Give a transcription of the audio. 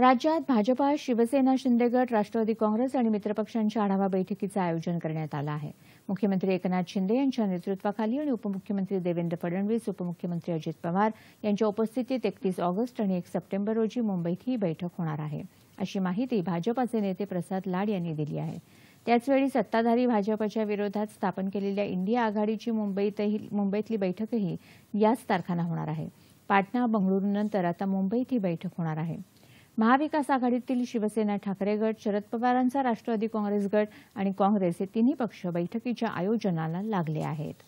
राज्यात भाजपा शिवसेना शिंदेगड राष्ट्रवादी काँग्रेस आणि मित्रपक्षांच्या आढावा बैठकीचं आयोजन करण्यात आलं आहे मुख्यमंत्री एकनाथ शिंदे यांच्या नेतृत्वाखाली आणि उपमुख्यमंत्री देवेंद्र फडणवीस उपमुख्यमंत्री अजित पवार यांच्या उपस्थितीत एकतीस ऑगस्ट आणि एक सप्टेंबर रोजी मुंबईत ही बैठक होणार आहे अशी माहिती भाजपाचे नेते प्रसाद लाड यांनी दिली आहे त्याचवेळी सत्ताधारी भाजपच्या विरोधात स्थापन केलेल्या इंडिया आघाडीची मुंबईतली बैठकही याच तारखांना होणार आहे पाटणा बंगळुरूनंतर आता मुंबईत ही बैठक होणार आहे महाविकास आघाडीतील शिवसेना ठाकरे गट शरद पवारांचा राष्ट्रवादी काँग्रेस गट आणि काँग्रेस हे तिन्ही पक्ष बैठकीच्या आयोजनाला लागले आहेत